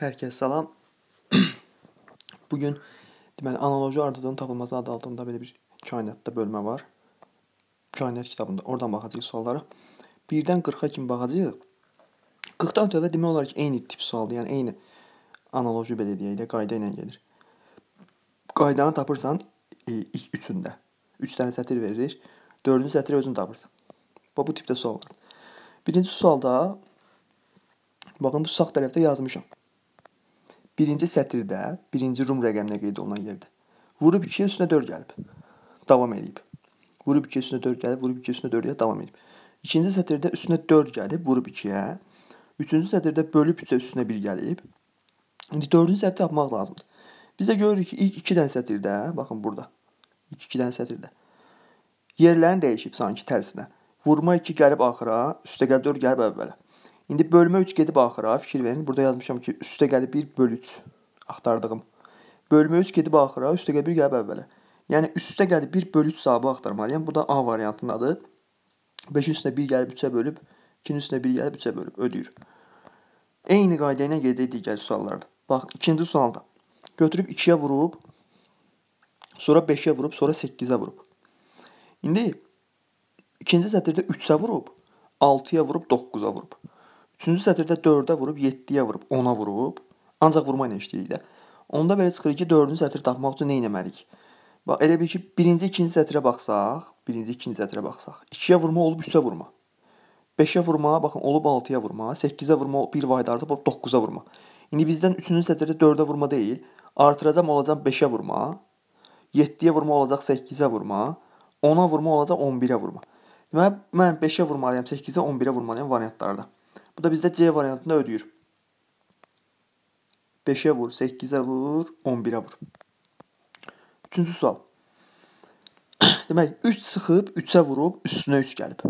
Hər kəsə salam. Bu gün deməli analoji ardıcılığın tapılması adı altında belə bir kainatda bölmə var. Kainat kitabında oradan baxacağıq suallara. 1-dən 40-a kimi baxacağıq. 40-dan ötədə demək olar ki, eyni tip sualdır, yəni eyni analoji belə deyək də qayda ilə gedir. Qaydanı tapırsan e, ilk 3-ündə. 3 dənə sətir verilir. 4-cü sətri özün tapırsan. Bu bu tipdə sual var. Birinci sualda baxın bu sağ tərəfdə yazmışam. Birinci sətirdə birinci rum rəqəminə qeyd olunan yerdə. Vurub 2-yə üstünə 4 gəlib. Davam eləyib. Vurub 2-yə üstünə 4 gəlib, vurub 2-yə üstünə 4-yə davam eləyib. İkinci sətirdə üstünə 4 gəlib, vurub 2-yə. Üçüncü sətirdə bölüb 3-ə üstünə 1 gəlib. İndi dördüncü sətri tapmaq lazımdır. Biz də görürük ki, ilk 2 dənə sətirdə, baxın burada. İlk 2 dənə sətirdə. Yerlərini dəyişib sanki tərsinə. Vurma 2 gəlib axıra, üstə gəl 4 gəlib əvvələ. İndi bölmə 3 gedib axıra fikir verin. Burada yazmışam ki, üstə gəlib 1 bölü 3 axtardığım. Bölmə 3 gedib axıra, üstə gəlib 1 gəlib əvvələ. Yəni üstə gəlib 1 bölü 3 cavabı axtarmalıyam. Yəni, bu da A variantındadır. 5-in üstünə 1 gəlib 3-ə bölüb, 2-nin üstünə 1 gəlib 3-ə bölüb ödəyir. Eyni qayda ilə gedəcək digər suallarda. Bax, ikinci sualda götürüb 2-yə vurub, sonra 5-yə vurub, sonra 8-ə vurub. İndi ikinci sətirdə 3-ə vurub, 6-ya vurub, 9-a vurub. Üçüncü sətirdə 4-ə vurub, 7-yə vurub, 10-a vurub. Ancaq vurma ilə işləyirik də. Onda belə çıxır ki, 4-cü sətri tapmaq üçün nə etməliyik? Bax, elə bil ki, 1-ci, 2-ci sətrə baxsaq, 1-ci, 2-ci sətrə baxsaq, 2-yə vurma olub 3-ə vurma. 5-ə vurma, baxın, olub 6-ya vurma, 8-ə vurma, 1 vaydarda olub 9-a vurma. İndi bizdən 3-cü sətrdə 4-ə vurma deyil, artıracam olacaq 5-ə vurma, 7-yə vurma olacaq 8-ə vurma, 10-a vurma olacaq 11-ə vurma. Deməli, mən 5-ə vurmalıyam, 8-ə, 11-ə vurmalıyam variantlarda. Bu da bizdə C variantında ödəyir. 5-ə vur, 8-ə vur, 11-ə vur. Üçüncü sual. Demək, 3 çıxıb, 3-ə vurub, üstünə 3 gəlib.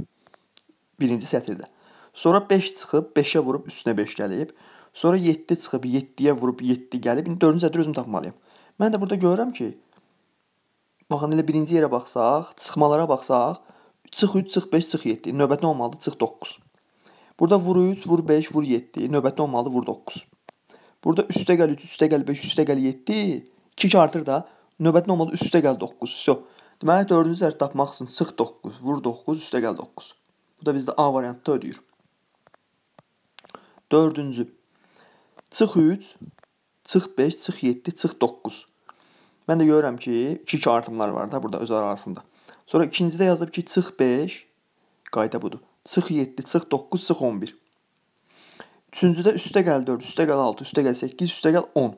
Birinci sətirdə. Sonra 5 çıxıb, 5-ə vurub, üstünə 5 gəlib. Sonra 7 çıxıb, 7-yə vurub, 7 gəlib. İndi 4-cü sətir özüm tapmalıyam. Mən də burada görürəm ki, baxın, elə birinci yerə baxsaq, çıxmalara baxsaq, çıx 3, çıx 5, çıx 7. Növbəti olmalıdır, çıx 9. Burada vur 3, vur 5, vur 7. Növbətdə olmalı vur 9. Burada üstə gəl 3, üstə gəl 5, üstə gəl 7. 2 artır da. Növbətdə olmalı üstə gəl 9. So. Deməli 4-cü zərf tapmaq üçün çıx 9, vur 9, üstə gəl 9. Bu da bizdə A variantı ödəyir. 4-cü. Çıx 3, çıx 5, çıx 7, çıx 9. Mən də görürəm ki, 2 artımlar var da burada öz arasında. Sonra ikincidə yazılıb ki, çıx 5, qayda budur sıx 7, sıx 9, sıx 11. Üçüncüdə üstə gəl 4, üstə gəl 6, üstə gəl 8, üstə gəl 10.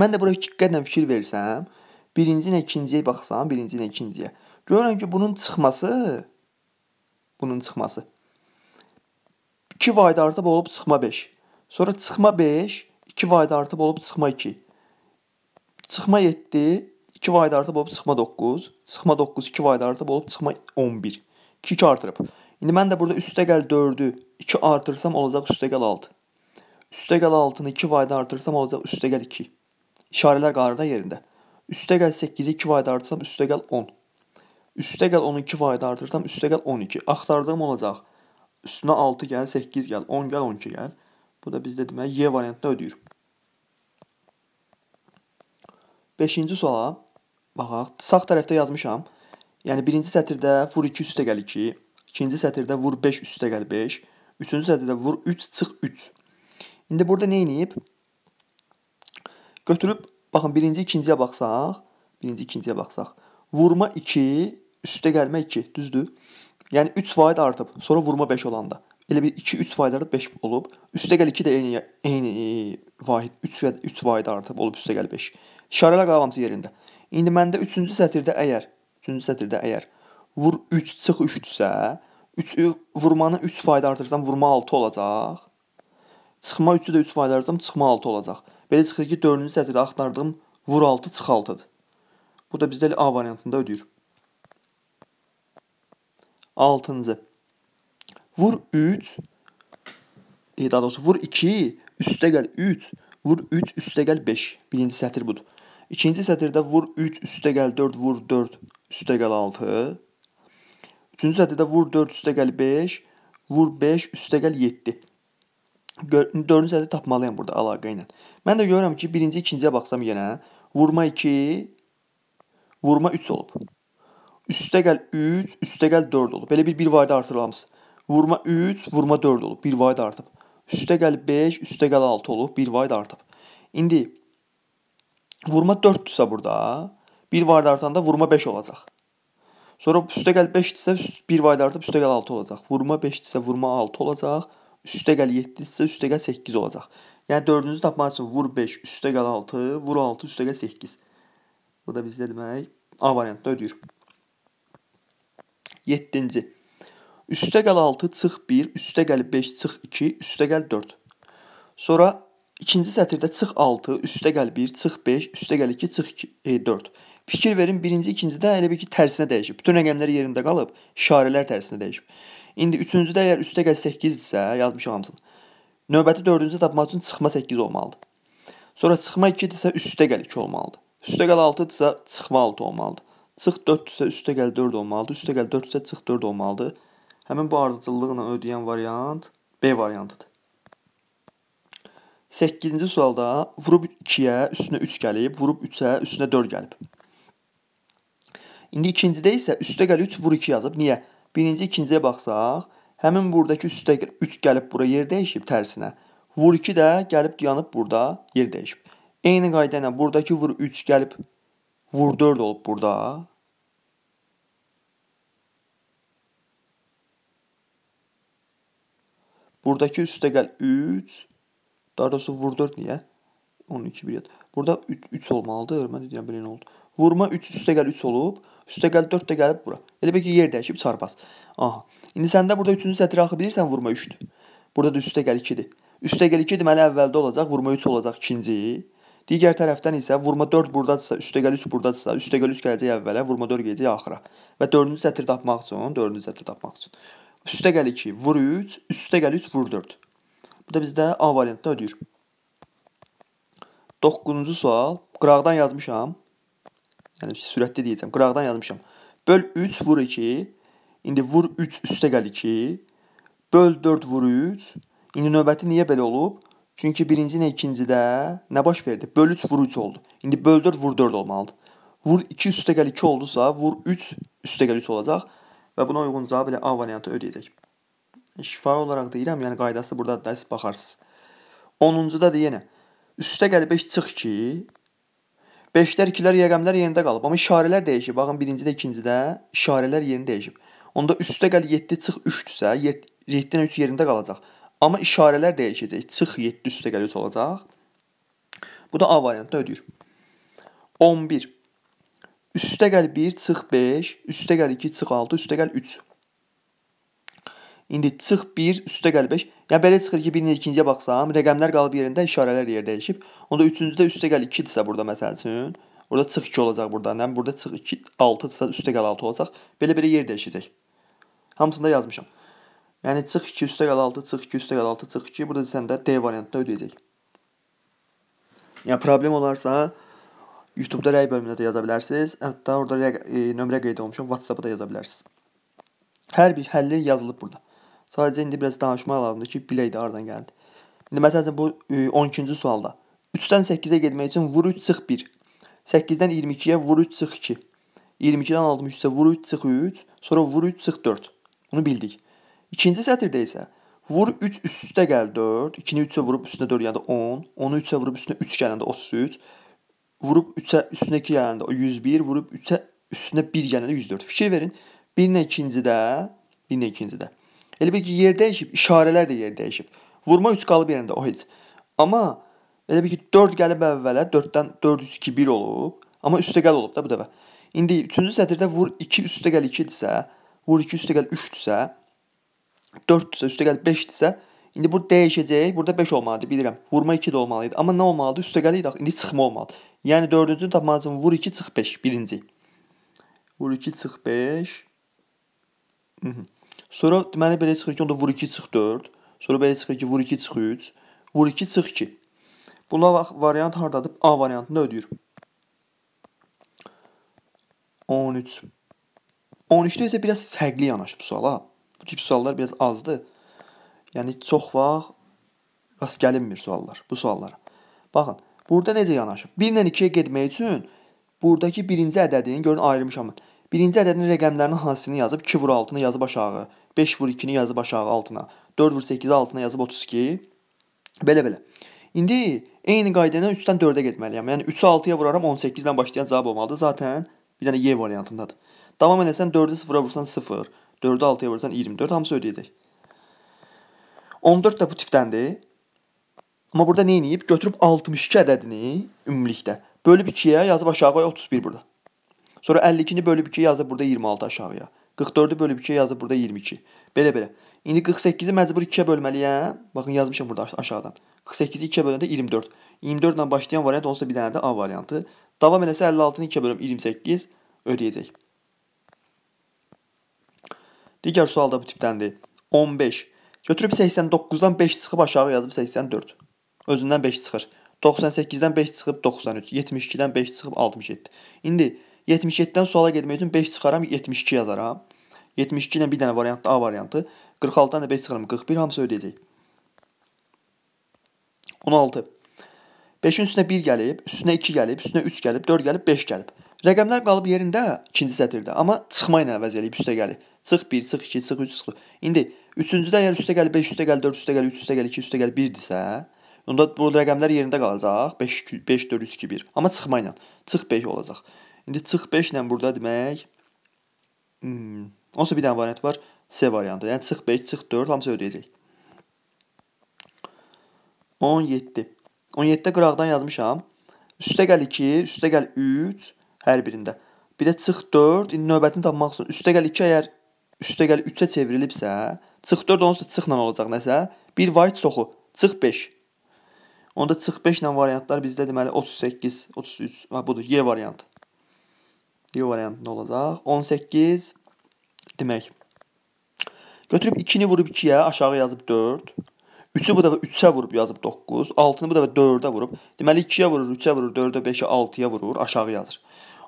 Mən də bura diqqətlə fikir versəm, birinci ilə ikinciyə baxsam, birinci ilə ikinciyə. Görürəm ki, bunun çıxması bunun çıxması 2 vayda artıb olub çıxma 5. Sonra çıxma 5, 2 vayda artıb olub çıxma 2. Çıxma 7, 2 vayda artıb olub çıxma 9. Çıxma 9, 2 vayda artıb olub çıxma 11. 2 2 artırıb. İndi mən də burada üstəgəl 4-ü 2 artırsam olacaq üstəgəl 6. Üstəgəl 6-nı 2 vayda artırsam olacaq üstəgəl 2. İşarələr qarda yerində. Üstəgəl 8-i 2 vayda artırsam üstəgəl 10. Üstəgəl 10-u 2 vayda artırsam üstəgəl 12. Axtardığım olacaq. Üstünə 6 gəl, 8 gəl, 10 gəl, 12 gəl. Bu da bizdə demək Y variantını ödəyir. 5-ci suala baxaq. Sağ tərəfdə yazmışam. Yəni birinci sətirdə vur 2 üstəgəl 2, İkinci sətirdə vur 5 üstəgəl 5. Üçüncü sətirdə vur 3 çıx 3. İndi burada nə edib? Götürüb baxın birinci ikinciyə baxsaq, birinci ikinciyə baxsaq. Vurma 2 üstə gəlmə 2, düzdür? Yəni 3% artıb. Sonra vurma 5 olanda. Elə bir 2 3% artıb 5 olub. Üstə gəl 2 də eyni eyni vahid 3 və 3% artıb olub üstə gəl 5. İşarələr qalamçı yerində. İndi məndə 3-cü sətirdə əgər 3-cü sətirdə əgər vur 3 çıx 3-dürsə, 3 vurmanı 3 fayda artırsam vurma 6 olacaq. Çıxma 3-ü də 3 fayda artırsam çıxma 6 olacaq. Belə çıxır ki, 4-cü sətirdə axtardığım vur 6 çıx 6-dır. Bu da bizdə A variantında ödəyir. 6-cı. Vur 3 e, daha doğrusu vur 2 üstə gəl 3 vur 3 üstə gəl 5. Birinci sətir budur. İkinci sətirdə vur 3 üstə gəl 4 vur 4 üstə gəl 6. Üçüncü zədədə vur 4 üstəgəl 5, vur 5 üstəgəl 7. Dördüncü zədədə tapmalıyam burada əlaqə ilə. Mən də görürəm ki, birinci, ikinciyə baxsam yenə vurma 2, vurma 3 olub. Üstəgəl 3, üstəgəl 4 olub. Belə bir bir vayda artırılamız. Vurma 3, vurma 4 olub. Bir vayda artıb. Üstəgəl 5, üstəgəl 6 olub. Bir vayda artıb. İndi vurma 4-dürsə burada, bir vayda artanda vurma 5 olacaq. Sonra üstəgəl 5-dirsə bir vayda artıb üstəgəl 6 olacaq. Vurma 5-dirsə vurma 6 olacaq. Üstəgəl 7-dirsə üstəgəl 8 olacaq. Yəni dördüncü tapmaq üçün vur 5, üstəgəl 6, vur 6, üstəgəl 8. Bu da bizdə demək A variantda ödəyir. 7-ci. Üstəgəl 6 çıx 1, üstəgəl 5 çıx 2, üstəgəl 4. Sonra ikinci sətirdə çıx 6, üstəgəl 1, çıx 5, üstəgəl 2, çıx 2, e, 4. Fikir verin, birinci, ikincidə elə bir ki, tərsinə dəyişib. Bütün rəqəmlər yerində qalıb, işarələr tərsinə dəyişib. İndi üçüncüdə əgər üstə gəl 8 isə, yazmışam hamısını. Növbəti dördüncü tapmaq üçün çıxma 8 olmalıdır. Sonra çıxma 2 isə üstə gəl 2 olmalıdır. Üstə gəl 6 isə çıxma 6 olmalıdır. Çıx 4 isə üstə gəl 4 olmalıdır. Üstə gəl 4 isə çıx 4 olmalıdır. Həmin bu ardıcıllıqla ödəyən variant B variantıdır. 8-ci sualda vurub 2-yə üstünə 3 gəlib, vurub 3-ə üstünə 4 gəlib. İndi ikincidə isə üstəgəl 3 vur 2 yazıb. Niyə? Birinci ikinciyə baxsaq, həmin buradakı üstəgəl 3 gəlib bura yer dəyişib tərsinə. Vur 2 də gəlib dayanıb burada yer dəyişib. Eyni qayda ilə buradakı vur 3 gəlib vur 4 olub burada. Buradakı üstəgəl 3, daha doğrusu vur 4 niyə? 12 bir yad. Burada 3 olmalıdır. Mən deyirəm belə nə oldu? Vurma 3 üstəgəl 3 olub. Üstəgəl 4 də gəlib bura. Elə bil ki, yer dəyişib çarpaz. Aha. İndi səndə burada 3-cü sətri axı bilirsən vurma 3-dür. Burada da üstəgəl 2-dir. Üstəgəl 2 deməli əvvəldə olacaq, vurma 3 olacaq ikinci. Digər tərəfdən isə vurma 4 burdadırsa, üstəgəl 3 burdadırsa, üstəgəl 3 gələcək əvvələ, vurma 4 gələcək axıra. Və 4-cü sətri tapmaq üçün, 4-cü sətri tapmaq üçün. Üstəgəl 2 vur 3, üstəgəl 3 vur 4. Bu da bizdə A variantını ödəyir. 9-cu sual. Qırağdan yazmışam yəni sürətli deyəcəm. Qıraqdan yazmışam. Böl 3 vur 2. İndi vur 3 üstəgəl 2. Böl 4 vur 3. İndi növbəti niyə belə olub? Çünki birinci ilə ikincidə nə baş verdi? Böl 3 vur 3 oldu. İndi böl 4 vur 4 olmalıdır. Vur 2 üstəgəl 2 oldusa, vur 3 üstəgəl 3 olacaq və buna uyğun cavab ilə A variantı ödəyəcək. Şifahi olaraq deyirəm, yəni qaydası burada dərs baxarsınız. 10-cu da yenə üstəgəl 5 çıx 2, Beşlər, ikilər, rəqəmlər yerində qalıb. Amma işarələr dəyişib. Baxın, birincidə, ikincidə işarələr yerini dəyişib. Onda üstə gəl 7 çıx 3-dürsə, 7-dən 3 yerində qalacaq. Amma işarələr dəyişəcək. Çıx 7 üstə gəl 3 olacaq. Bu da A variantını ödəyir. 11. Üstə gəl 1 çıx 5, üstə gəl 2 çıx 6, üstə gəl 3. İndi çıx 1, üstə gəl 5. Yəni belə çıxır ki, birinə ikinciyə baxsam, rəqəmlər qalıb yerində, işarələr yer dəyişib. Onda üçüncüdə üstə gəl 2-dirsə burada məsəl üçün, burada çıx 2 olacaq burada. Yəni burada çıx 2, 6-dirsə üstə gəl 6 olacaq. Belə-belə yer dəyişəcək. Hamısını da yazmışam. Yəni çıx 2 üstə gəl 6, çıx 2 üstə gəl 6, çıx 2. Burada sən də D variantını ödəyəcək. Yəni problem olarsa YouTube-da rəy bölümündə də yaza bilərsiniz. Hətta orada rəy, e, nömrə qeyd olmuşam, WhatsApp-da yaza bilərsiniz. Hər bir həlli yazılıb burada. Sadəcə indi biraz danışmaq lazımdır ki, bilək də hardan gəldi. İndi məsələn bu 12-ci e, sualda 3-dən 8-ə getmək üçün vur 3 çıx 1. 8-dən 22-yə vur 3 çıx 2. 22-dən 63-ə vur 3 çıx 3, sonra vur 3 çıx 4. Bunu bildik. İkinci sətirdə isə vur 3 üstə gəl 4, 2-ni 3-ə vurub üstünə 4 gələndə 10, 10-u 3-ə vurub üstünə 3 gələndə 33, vurub 3-ə üstünə 2 gələndə 101, vurub 3-ə üstünə 1 gələndə 104. Fikir verin. 1 ilə 2-cidə, 1 ilə 2-cidə Elə bil ki, yer dəyişib, işarələr də yer dəyişib. Vurma 3 qalıb yerində o heç. Amma elə bil ki, 4 gəlib əvvələ, 4-dən 4 3 2 1 olub, amma üstəgəl olub da bu dəfə. İndi 3-cü sətirdə vur 2 üstəgəl 2 dirsə, vur 2 üstəgəl 3-dürsə, 4-dürsə, üstəgəl 5-dirsə, indi bu dəyişəcək. Burada 5 olmalıdı, bilirəm. Vurma 2 də olmalı idi. Amma nə olmalıdı? Üstəgəl idi. İndi çıxma olmalı. Yəni 4-cünü tapmazım. Vur 2 çıx 5 birinci. Vur 2 çıx 5. Mhm. Sonra deməli belə çıxır ki, onda vur 2 çıx 4. Sonra belə çıxır ki, vur 2 çıx 3. Vur 2 çıx 2. Bunlar variant hardadır? A variantında ödəyir. 13. 13-də isə biraz fərqli yanaşıb suala. Bu tip suallar biraz azdır. Yəni çox vaxt rast gəlinmir suallar, bu suallara. Baxın, burada necə yanaşıb? 1 ilə 2-yə getmək üçün buradakı birinci ədədini görün ayırmışam. Birinci ədədin rəqəmlərinin hansını yazıb 2 vur 6-nı yazıb aşağı. 5 vur 2-ni yazıb aşağı altına. 4 vur 8 altına yazıb 32. Belə-belə. İndi eyni qayda ilə 3-dən 4-ə getməliyəm. Yəni 3-ü 6-ya vuraram 18-dən başlayan cavab olmalıdır. Zaten bir dənə Y variantındadır. Davam eləsən 4-ü 0-a vursan 0, 4-ü 6-ya vursan 24, hamısı ödəyəcək. 14 də bu tipdəndir. Amma burada nə edib? Götürüb 62 ədədini ümumilikdə bölüb 2-yə yazıb aşağı qoy 31 burada. Sonra 52-ni bölüb 2-yə yazıb burada 26 aşağıya. 44-ü bölüb 2-yə yazıb burada 22. Belə-belə. İndi 48-i məcbur 2-yə bölməliyəm. Baxın yazmışam burada aşağıdan. 48-i 2-yə böləndə 24. 24 ilə başlayan variant onsuz bir dənə də A variantı. Davam eləsə 56-nı 2-yə bölüb 28 ödəyəcək. Digər sual da bu tipdəndir. 15. Götürüb 89-dan 5 çıxıb aşağı yazıb 84. Özündən 5 çıxır. 98-dən 5 çıxıb 93, 72-dən 5 çıxıb 67. İndi 77-dən suala getmək üçün 5 çıxaram, 72 yazaram. 72 ilə bir dənə variantdır, A variantı. 46-dan da 5 çıxaram, 41 hamısı ödəyəcək. 16. 5-in üstünə 1 gəlib, üstünə 2 gəlib, üstünə 3 gəlib, 4 gəlib, 5 gəlib. Rəqəmlər qalıb yerində ikinci sətirdə, amma çıxma ilə əvəz eləyib üstə gəlib. Çıx 1, çıx 2, çıx 3, çıx. İndi üçüncüdə əgər üstə gəlib 5, üstə gəlib 4, üstə gəlib 3, üstə gəlib 2, üstə gəlib 1-dirsə, onda bu rəqəmlər yerində qalacaq. 5, 5, 4, 3, 2, 1. Amma çıxma ilə. Çıx 5 olacaq. İndi çıx 5 ilə burada demək hmm, onsuz bir dənə variant var C variantı. Yəni çıx 5, çıx 4 hamısı ödəyəcək. 17. 17-də qıraqdan yazmışam. Üstə gəl 2, üstə gəl 3 hər birində. Bir də çıx 4, indi növbətini tapmaq üçün üstə gəl 2 əgər üstə gəl 3-ə çevrilibsə, çıx 4 onsuz da çıxla olacaq nəsə, bir var çoxu, çıx 5. Onda çıx 5 ilə variantlar bizdə deməli 38, 33, ha budur Y variantı. D variantında olacaq. 18 demək. Götürüb 2-ni vurub 2-yə, aşağı yazıb 4. 3-ü bu dəfə 3-ə vurub yazıb 9. 6-nı bu dəfə 4-ə vurub. Deməli 2-yə vurur, 3-ə vurur, 4-ə, 5-ə, 6-ya vurur, aşağı yazır.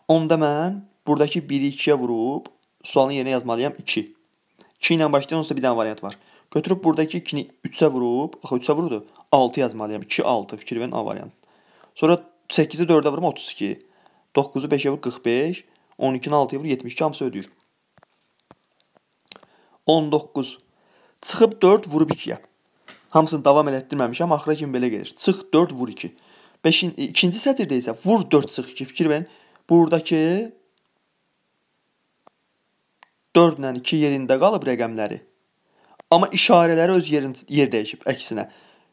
Onda mən buradakı 1-i 2-yə vurub sualın yerinə yazmalıyam 2. 2 ilə başlayan olsa bir dənə variant var. Götürüb buradakı 2-ni 3-ə vurub, axı 3-ə vurdu, 6 yazmalıyam. 2, 6 fikir verin A variant. Sonra 8-i 4-ə vurum 32. 9-u 5-ə vurub 45. 12-ni 6 vur 72 hamısı ödəyir. 19. Çıxıb 4 vurub 2-yə. Hamısını davam elətdirməmişəm. Axıra kimi belə gedir. Çıx 4 vur 2. 5-in ikinci sətirdə isə vur 4 çıx 2 fikir verin. Buradakı 4 ilə 2 yerində qalıb rəqəmləri. Amma işarələri öz yerin yer dəyişib əksinə.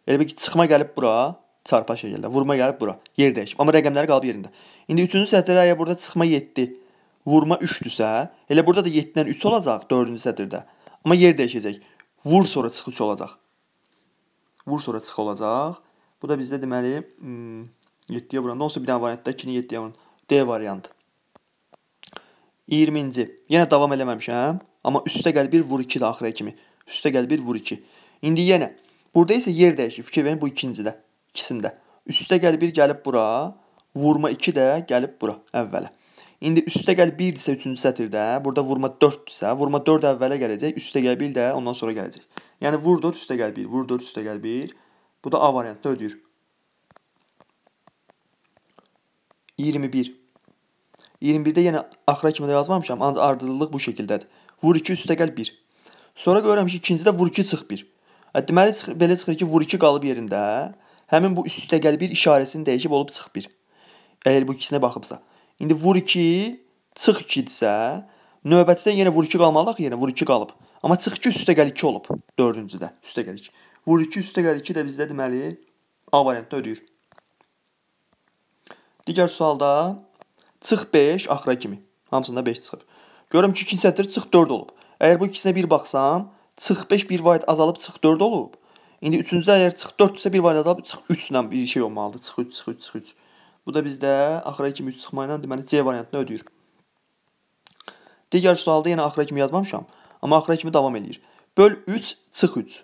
Elə bir ki, çıxma gəlib bura, çarpa şəkildə, vurma gəlib bura, yer dəyişib. Amma rəqəmləri qalıb yerində. İndi 3-cü sətirdə burada çıxma 7 vurma 3-dürsə, elə burada da 7-dən 3 olacaq 4-cü sətirdə. Amma yer dəyişəcək. Vur sonra çıx 3 olacaq. Vur sonra çıx olacaq. Bu da bizdə deməli 7-yə hmm, vuranda olsa bir dənə variantda 2-ni 7-yə vurun. D variantı. 20-ci. Yenə davam eləməmişəm, amma üstə gəl 1 vur 2 də axıra kimi. Üstə gəl 1 vur 2. İndi yenə burada isə yer dəyişir. Fikir verin bu ikincidə, ikisində. Üstə gəl 1 gəlib bura, vurma 2 də gəlib bura əvvələ. İndi üstəgəl 1 isə 3-cü sətirdə, burada vurma 4-dürsə, vurma 4 əvvələ gələcək, üstəgəl 1 də ondan sonra gələcək. Yəni vur 4 üstəgəl 1, vur 4 üstəgəl 1. Bu da A variantda ödəyir. 21. 21-də yenə axıra kimi də yazmamışam, ancaq ardıcıllıq bu şəkildədir. Vur 2 üstəgəl 1. Sonra görürəm ki, ikincidə vur 2 çıx 1. E, deməli çıx, belə çıxır ki, vur 2 qalıb yerində. Həmin bu üstəgəl 1 işarəsini dəyişib olub çıx 1. Əgər bu ikisinə baxıbsa. İndi vur 2, çıx 2-dirsə, növbətidə yenə vur 2 qalmalıdır, yenə vur 2 qalıb. Amma çıx 2 üstə gəl 2 olub 4-cüdə, üstə gəl 2. Vur 2 üstə gəl 2 də bizdə deməli A variantda ödəyir. Digər sualda çıx 5 axıra kimi. Hamısında 5 çıxıb. Görürəm ki, ikinci sətir çıx 4 olub. Əgər bu ikisinə bir baxsam, çıx 5 bir vayd azalıb çıx 4 olub. İndi üçüncüdə əgər çıx 4 isə bir vayd azalıb çıx 3 ilə bir şey olmalıdır. Çıx 3, çıx 3, çıx 3. Bu da bizdə axıra kimi 3 çıxma ilə deməli C variantını ödəyir. Digər sualda yenə axıra kimi yazmamışam, amma axıra kimi davam eləyir. Böl 3, çıx 3.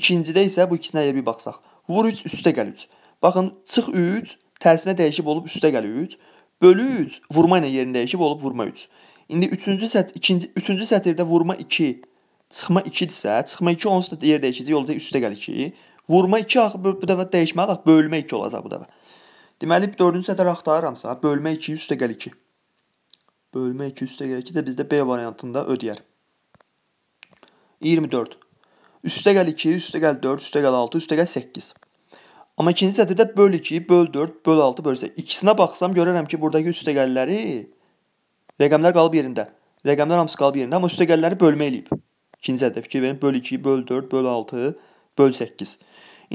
İkincidə isə bu ikisinə yer bir baxsaq. Vur 3, üstə gəl 3. Baxın, çıx 3 tərsinə dəyişib olub üstə gəl 3. Bölü 3 vurma ilə yerini dəyişib olub vurma 3. İndi 3-cü sət 2-ci 3-cü sətirdə vurma 2, çıxma 2-dirsə, çıxma 2 onsuz da yer dəyişəcək, olacaq üstə gəl 2. Vurma 2 axı bu dəfə dəyişməli, axı bölmə 2 olacaq bu dəfə. Deməli, dördüncü sətir axtarıramsa, bölmə 2 üstəgəl 2. Bölmə 2 üstəgəl 2 də bizdə B variantında ödəyər. 24. Üstəgəl 2, üstəgəl 4, üstəgəl 6, üstəgəl 8. Amma ikinci sətirdə böl 2, böl 4, böl 6, böl 8. İkisinə baxsam görərəm ki, buradakı üstəgəlləri rəqəmlər qalıb yerində. Rəqəmlər hamısı qalıb yerində, amma üstəgəlləri bölmə eləyib. İkinci sətirdə fikir verin, böl 2, böl 4, böl 6, böl 8.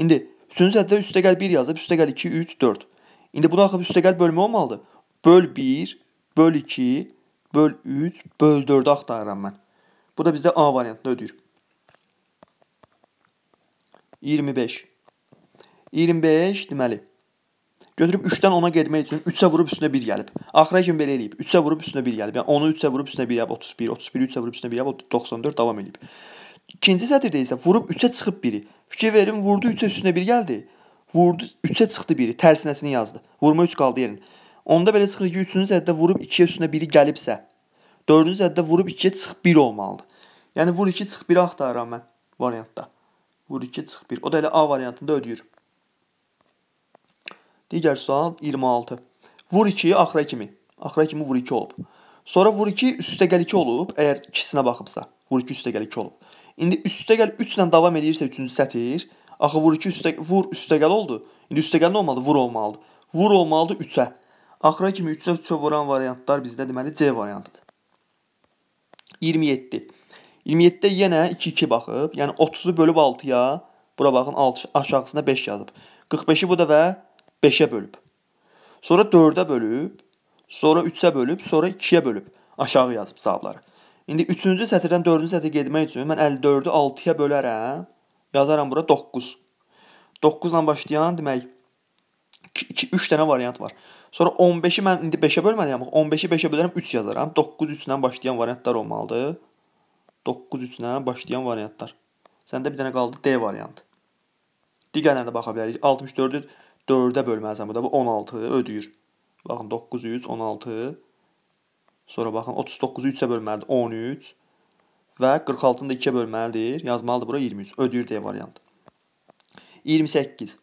İndi üçüncü sətirdə üstəgəl 1 yazıb, üstəgəl 2, 3, 4. İndi bunun arxa üstəgəl bölmə olmalıdır. Böl 1, böl 2, böl 3, böl 4-ü axtarıram mən. Bu da bizdə A variantını ödəyir. 25. 25 deməli. Götürüb 3-dən 10-a getmək üçün 3-ə vurub üstünə 1 gəlib. Axıra kimi belə eləyib. 3-ə vurub üstünə 1 gəlib. Yəni 10-u 3-ə vurub üstünə 1 gəlib 31, 31 3-ə vurub üstünə 1 gəlib 94 davam eləyib. İkinci sətirdə isə vurub 3-ə çıxıb 1-i. Fikir verin, vurdu 3-ə üstünə 1 gəldi. Vurdu, 3-ə çıxdı biri, tərsinəsini yazdı. Vurma 3 qaldı yerin. Onda belə çıxır ki, 3-cü zəddə vurub 2-yə üstünə biri gəlibsə, 4-cü zəddə vurub 2-yə çıx 1 olmalıdır. Yəni vur 2 çıx 1 axtarıram mən variantda. Vur 2 çıx 1. O da elə A variantında ödəyir. Digər sual 26. Vur 2-yi axıra kimi. Axıra kimi vur 2 olub. Sonra vur 2 üstə gəl 2 olub, əgər ikisinə baxıbsa. Vur 2 üstə gəl 2 olub. İndi üstə gəl 3 ilə davam eləyirsə 3-cü sətir, Axı vur 2 üstə vur üstəqəl oldu. İndi üstəqəl nə olmalı? Vur olmalıdır. Vur olmalıdır 3-ə. Axıra kimi 3-ə 3-ə vuran variantlar bizdə deməli C variantıdır. 27. 27-də yenə 2-2 baxıb, yəni 30-u bölüb 6-ya, bura baxın 6 aşağısına 5 yazıb. 45-i bu dəfə 5-ə bölüb. Sonra 4-ə bölüb, sonra 3-ə bölüb, sonra 2-yə bölüb. Aşağı yazıb cavabları. İndi 3-cü sətirdən 4-cü sətrə getmək üçün mən 54-ü 6-ya bölərəm. Yazaram bura 9. 9 ilə başlayan demək 2 3 dənə variant var. Sonra 15-i mən indi 5-ə bölməliyəm. 15-i 5-ə bölərəm 3 yazaram. 9 3 ilə başlayan variantlar olmalıdır. 9 3 ilə başlayan variantlar. Səndə bir dənə qaldı D variantı. Digərlərinə baxa bilərik. 64-ü 4-ə bölməlisən burada. Bu 16 ödəyir. Baxın 9 3 16. Sonra baxın 39-u 3-ə bölməlidir. 13 və 46-nı da 2-yə bölməlidir. Yazmalıdır bura 23. Ödəyir deyə variant. 28.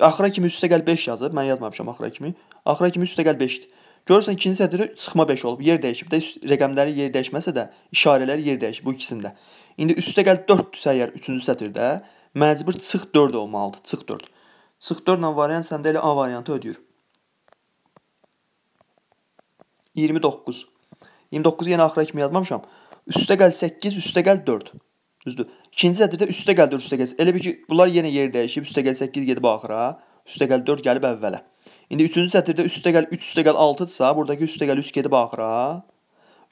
Axıra kimi üstə gəl 5 yazıb. Mən yazmamışam axıra kimi. Axıra kimi üstə gəl 5-dir. Görürsən ikinci sətirə çıxma 5 olub. Yer dəyişib də rəqəmləri yer dəyişməsə də işarələr yer dəyişib bu ikisində. İndi üstə gəl 4-dürsə əgər 3-cü sətirdə məcbur çıx 4 olmalıdır. Çıx 4. Çıx 4 ilə variant səndə elə A variantı ödəyir. 29. 29-u yenə axıra kimi yazmamışam üstəgəl 8, üstəgəl 4. Düzdür. İkinci sətirdə üstəgəl 4, üstəgəl. Elə bir ki, bunlar yenə yer dəyişib. Üstəgəl 8 gedib axıra, üstəgəl 4 gəlib əvvələ. İndi üçüncü sətirdə üstəgəl 3, üstəgəl 6-dırsa, buradakı üstəgəl 3 gedib axıra,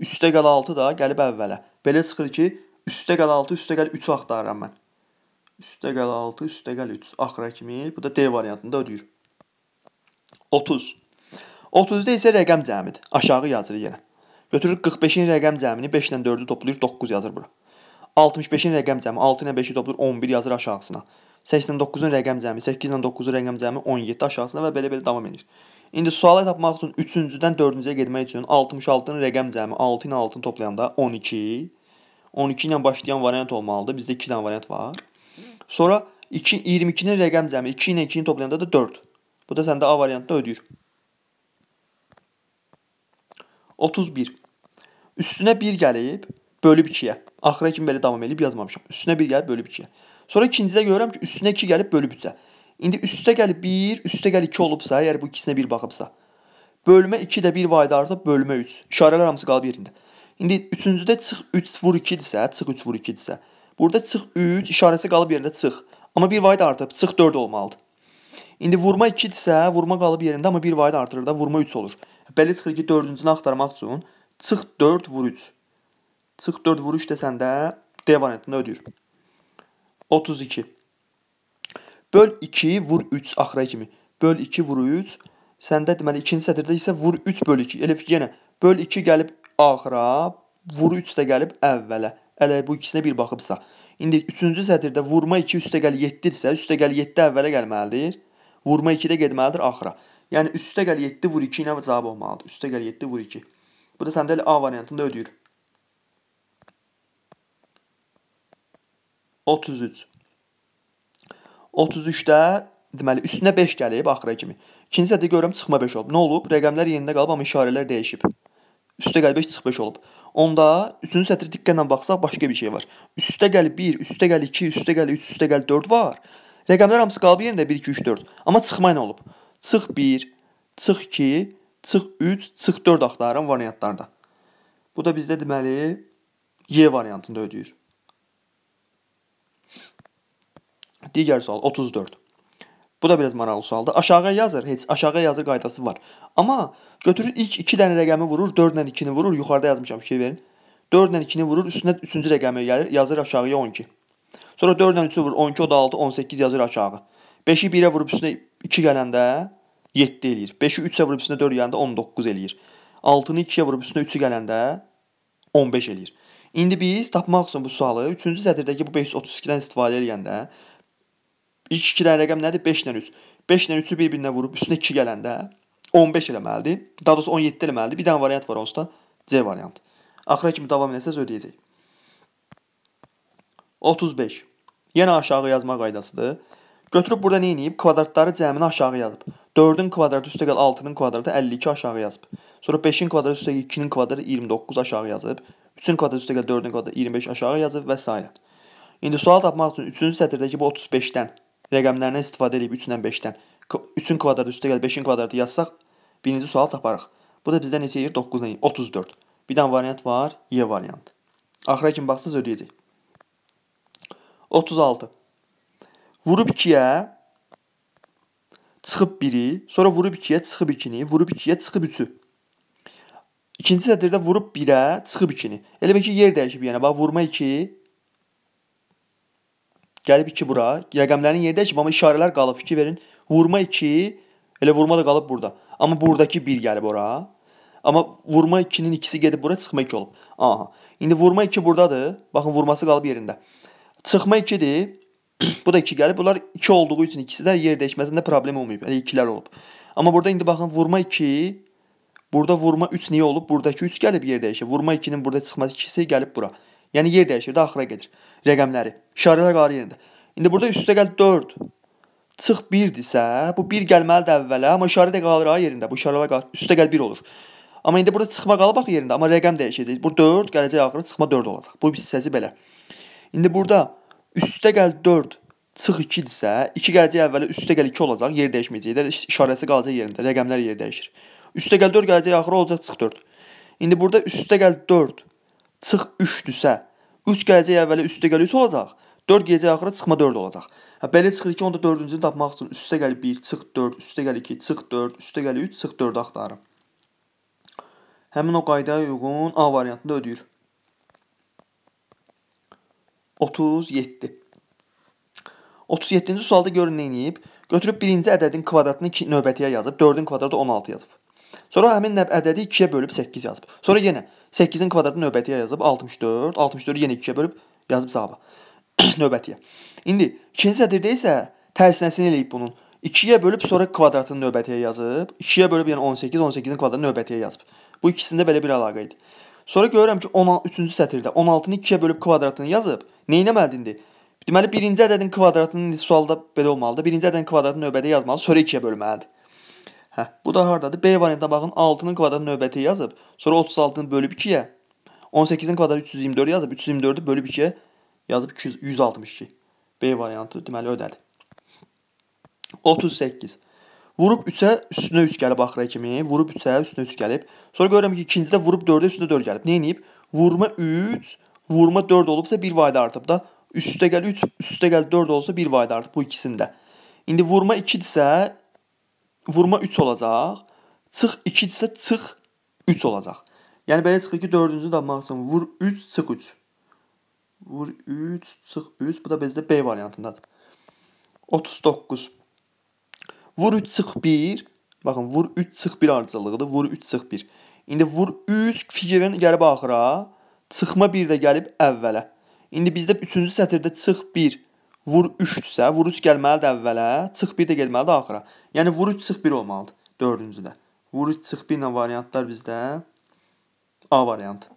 üstəgəl 6 da gəlib əvvələ. Belə çıxır ki, üstəgəl 6, üstəgəl 3 axtarıram mən. Üstəgəl 6, üstəgəl 3 axıra kimi. Bu da D variantında ödəyir. 30. 30-da isə rəqəm cəmidir. Aşağı yazırıq yenə. Götürür 45-in rəqəm cəmini 5 ilə 4-ü toplayır 9 yazır bura. 65-in rəqəm cəmi 6 ilə 5-i toplayır 11 yazır aşağısına. 89-un rəqəm cəmi 8 ilə 9-un rəqəm cəmi 17 aşağısına və belə-belə davam edir. İndi sualı tapmaq üçün 3-cüdən 4-cüyə getmək üçün 66-nın rəqəm cəmi 6 ilə 6-nı toplayanda 12, 12 ilə başlayan variant olmalıdır. Bizdə 2 dənə variant var. Sonra 2 22-nin rəqəm cəmi 2 ilə 2-ni toplayanda da 4. Bu da səndə A variantda ödəyir. 31. Üstünə 1 gəlib, bölüb 2-yə. Axıra kimi belə davam edib yazmamışam. Üstünə 1 gəlib, bölüb 2-yə. Sonra ikincidə görürəm ki, üstünə 2 gəlib, bölüb 3-ə. İndi üstə gəlib 1, üstə gəlib 2 olubsa, əgər bu ikisinə 1 baxıbsa. Bölmə 2 də 1 vayda artıb, bölmə 3. İşarələr hamısı qalıb yerində. İndi üçüncüdə çıx 3 vur 2-dirsə, çıx 3 vur 2-dirsə. Burada çıx 3, işarəsi qalıb yerində çıx. Amma 1 vayda artıb, çıx 4 olmalıdır. İndi vurma 2-dirsə, vurma qalıb yerində, amma 1 vayda artırır da, vurma 3 olur. Belə çıxır ki, dördüncünü axtarmaq üçün çıx 4 vur 3. Çıx 4 vur 3 desən də D variantını ödəyir. 32. Böl 2 vur 3 axıra kimi. Böl 2 vur 3. Səndə deməli ikinci sətirdə isə vur 3 böl 2. Elə ki yenə böl 2 gəlib axıra, vur 3 də gəlib əvvələ. Elə bu ikisinə bir baxıbsa. İndi 3-cü sətirdə vurma 2 üstə gəl 7 isə üstə gəl 7 əvvələ gəlməlidir. Vurma 2 də getməlidir axıra. Yəni üstə gəl 7 vur 2 ilə cavab olmalıdır. Üstə gəl 7 vur 2. Bu da səndə A variantında ödəyir. 33. 33-də deməli üstünə 5 gəlib axıra kimi. İkinci səddə görürəm çıxma 5 olub. Nə olub? Rəqəmlər yerində qalıb, amma işarələr dəyişib. Üstə gəl 5 çıx 5 olub. Onda 3-cü sətrə diqqətlə baxsaq başqa bir şey var. Üstə gəl 1, üstə gəl 2, üstə gəl 3, üstə gəl 4 var. Rəqəmlər hamısı qalıb yerində 1 2 3 4. Amma çıxma ilə olub çıx 1, çıx 2, çıx 3, çıx 4 axtarın variantlarda. Bu da bizdə deməli Y variantında ödəyir. Digər sual 34. Bu da biraz maraqlı sualdır. Aşağıya yazır, heç aşağıya yazır qaydası var. Amma götürür ilk 2 dənə rəqəmi vurur, 4 ilə 2-ni vurur, yuxarıda yazmışam fikir verin. 4 ilə 2-ni vurur, üstünə 3-cü rəqəmi gəlir, yazır aşağıya 12. Sonra 4 ilə 3-ü vurur, 12 o da 6, 18 yazır aşağı. 5-i 1-ə vurub üstünə 2 gələndə 7 eləyir. 5-i 3-ə vurub üstünə 4 gələndə 19 eləyir. 6-nı 2-yə vurub üstünə 3-ü gələndə 15 eləyir. İndi biz tapmaq üçün bu sualı 3-cü sətirdəki bu 532-dən istifadə edəndə 2 dənə rəqəm nədir? 5 ilə 3. 5 ilə 3-ü bir-birinə vurub üstünə 2 gələndə 15 eləməlidir. Daha doğrusu 17 eləməlidir. Bir dənə variant var onsuz da C variantı. Axıra kimi davam edəsəz ödəyəcək. 35. Yenə aşağı yazma qaydasıdır. Götürüb burada nə edib? Kvadratları cəmini aşağı yazıb. 4-ün kvadratı üstə gəl 6-nın kvadratı 52 aşağı yazıb. Sonra 5-in kvadratı üstə gəl 2-nin kvadratı 29 aşağı yazıb. 3-ün kvadratı üstə gəl 4-ün kvadratı 25 aşağı yazıb və s. İndi sual tapmaq üçün 3-cü sətirdəki bu 35-dən rəqəmlərindən istifadə edib 3-dən 5-dən 3-ün kvadratı üstə gəl 5-in kvadratı yazsaq birinci sual taparıq. Bu da bizdə neçə eləyir? 9-dan 34. Bir dənə variant var, Y variantı. Axıra kimi baxsız ödəyəcək. 36. Vurub 2-yə çıxıb 1-i, sonra vurub 2-yə çıxıb 2-ni, vurub 2-yə çıxıb 3-ü. İkinci sətirdə vurub 1-ə, çıxıb 2-ni. Elə bil ki, yer dəyişib, yəni bax vurma 2 gəlib 2 bura. Rəqəmlərin yeri dəyişib, amma işarələr qalıb. Fikir verin. Vurma 2, elə vurma da qalıb burada. Amma buradakı 1 gəlib ora. Amma vurma 2-nin ikisi gedib bura çıxma 2 olub. Aha. İndi vurma 2 burdadır. Baxın vurması qalıb yerində. Çıxma 2-dir. bu da 2 gəlib. Bunlar 2 olduğu üçün ikisi də yer dəyişməsində problem olmayıb. Yəni 2-lər olub. Amma burada indi baxın vurma 2, burada vurma 3 niyə olub? Buradakı 3 gəlib yer dəyişir. Vurma 2-nin burada çıxması 2-si gəlib bura. Yəni yer dəyişir, də axıra gedir rəqəmləri. İşarələr qarı yerində. İndi burada üstə gəl 4. Çıx 1-dirsə, bu 1 gəlməlidir əvvələ, amma işarə də qalır ha yerində. Bu işarələr qalır. Üstə gəl 1 olur. Amma indi burada çıxma qalıb bax yerində, amma rəqəm dəyişəcək. Bu 4 gələcək axıra çıxma 4 olacaq. Bu hissəsi belə. İndi burada Üstə gəl 4 çıx 2-dirsə, 2 gələcək əvvələ üstə gəl 2 olacaq, yer dəyişməyəcək. İşarəsi qalacaq yerində, rəqəmlər yer dəyişir. Üstə gəl 4 gələcək axıra olacaq çıx 4. İndi burada üstə gəl 4 çıx 3-dürsə, 3 gələcək əvvələ üstə gəl 3 olacaq. 4 gələcək axıra çıxma 4 olacaq. Hə belə çıxır ki, onda 4-cünü tapmaq üçün üstə gəl 1 çıx 4, üstə gəl 2 çıx 4, üstə gəl 3 çıx 4 axtarıram. Həmin o qaydaya uyğun A variantını ödəyir. 37. 37-ci sualda görün nə edib. Götürüb birinci ədədin kvadratını 2 növbətiyə yazıb, 4-ün kvadratı 16 yazıb. Sonra həmin ədədi 2-yə bölüb 8 yazıb. Sonra yenə 8-in kvadratını növbətiyə yazıb 64, 64-ü yenə 2-yə bölüb yazıb cavaba. növbətiyə. İndi ikinci sətirdə isə tərsinəsini eləyib bunun. 2-yə bölüb sonra kvadratını növbətiyə yazıb, 2-yə bölüb yəni 18, 18-in kvadratını növbətiyə yazıb. Bu ikisində belə bir əlaqə idi. Sonra görürəm ki, 13-cü sətirdə 16-nı 2-yə bölüb kvadratını yazıb, Neynəməlidir indi? Deməli, birinci ədədin kvadratının sualda belə olmalıdır. Birinci ədədin kvadratını növbədə yazmalı, sonra 2-yə bölməlidir. Hə, bu da hardadır? B variantına baxın, 6-nın kvadratını növbəti yazıb, sonra 36-nı bölüb 2-yə, 18-in kvadratı 324 yazıb, 324-ü bölüb 2-yə yazıb 162. B variantı deməli ödədir. 38. Vurub 3-ə üstünə 3 gəlib axıra kimi. Vurub 3-ə üstünə 3 gəlib. Sonra görürəm ki, ikincidə vurub 4-ə üstünə 4 gəlib. Nə edib? Vurma 3, vurma 4 olubsa bir vayda artıb da. Üstə gəl 3, üstə gəl 4 olsa bir vayda artıb bu ikisində. İndi vurma 2-dirsə vurma 3 olacaq. Çıx 2-dirsə çıx 3 olacaq. Yəni belə çıxır ki, 4-cü tapmaqsan vur 3, çıx 3. Vur 3, çıx 3. Bu da bizdə B variantındadır. 39. Vur 3 çıx 1. Baxın, vur 3 çıx 1 ardıcıllığıdır. Vur 3 çıx 1. İndi vur 3 figurin gəlib axıra. Çıxma 1 də gəlib əvvələ. İndi bizdə 3-cü sətirdə çıx 1, vur 3-dürsə, vur 3 gəlməlidir əvvələ, çıx 1 də gəlməlidir axıra. Yəni vur 3 çıx 1 olmalıdır 4-cüdə. Vur 3 çıx 1 ilə variantlar bizdə A variantı.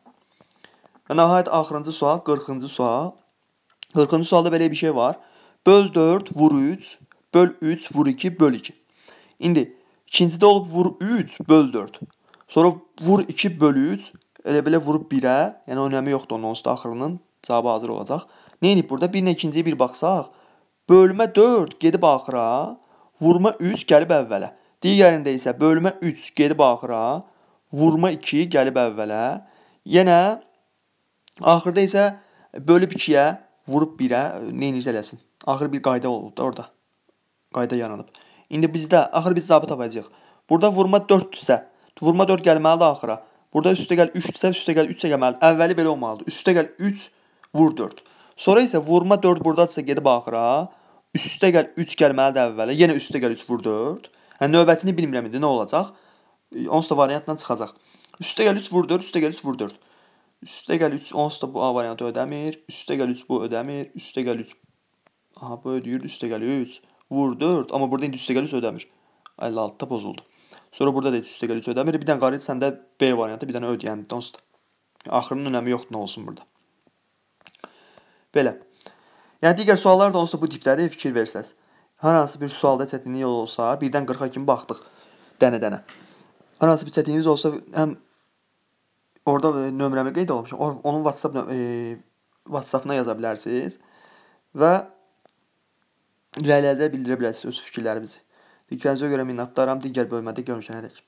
Və nəhayət axırıncı sual 40-cı sual. 40-cı sualda belə bir şey var. Böl 4, vur 3, böl 3, vur 2, böl 2. İndi ikincidə olub vur 3, böl 4. Sonra vur 2, böl 3, Elə-belə vurub 1-ə, yəni önəmi yoxdur onun onsuz da axırının cavabı hazır olacaq. Neyini burada 1 ilə 2-ciyə bir baxsaq, bölmə 4 gedib axıra, vurma 3 gəlib əvvələ. Digərində isə bölmə 3 gedib axıra, vurma 2 gəlib əvvələ. Yenə axırda isə bölüb 2-yə, vurub 1-ə neyini eləsin. Axır bir qayda olub da orada. Qayda yaranıb. İndi bizdə axır biz zabit tapacağıq. Burada vurma 4-dürsə, vurma 4 gəlməlidir axıra. Burada üstə gəl 3-dirsə, üstə gəl 3 çəkməlidir. Əvvəli belə olmalıdır. Üstə gəl 3, vur 4. Sonra isə vurma 4 buradadırsa gedib axıra, üstə gəl 3 gəlməlidir əvvələ. Yenə üstə gəl 3, vur 4. Hə yəni növbətini bilmirəm indi nə olacaq? Onsuz da variantdan çıxacaq. Üstə gəl 3, vur 4, üstə gəl 3, vur 4. Üstə gəl 3, onsuz da bu A variantı ödəmir. Üstə gəl 3 bu ödəmir. Üstə gəl 3. Aha bu ödəyir. Üstə gəl 3, vur 4. Amma burada indi üstə gəl 3 ödəmir. 56-da bozuldu. Sonra burada da heç üstəgəlik ödəmir. Bir dənə qarət səndə B variantı, bir dənə öd, yəni dost. Axırının önəmi yoxdur, nə olsun burada. Belə. Yəni digər suallar da onsuz bu tipdədir, fikir versəz. Hər hansı bir sualda çətinlik olsa, birdən 40-a kimi baxdıq dənə-dənə. Hər hansı bir çətinliyiniz olsa, həm orada e, nömrəmi qeyd olmuşam. Onun WhatsApp e, WhatsApp-na yaza bilərsiniz və irəlilədə bildirə bilərsiniz öz fikirlərinizi. Diqqətinizə görə minnətdaram. Digər bölmədə görüşənədək.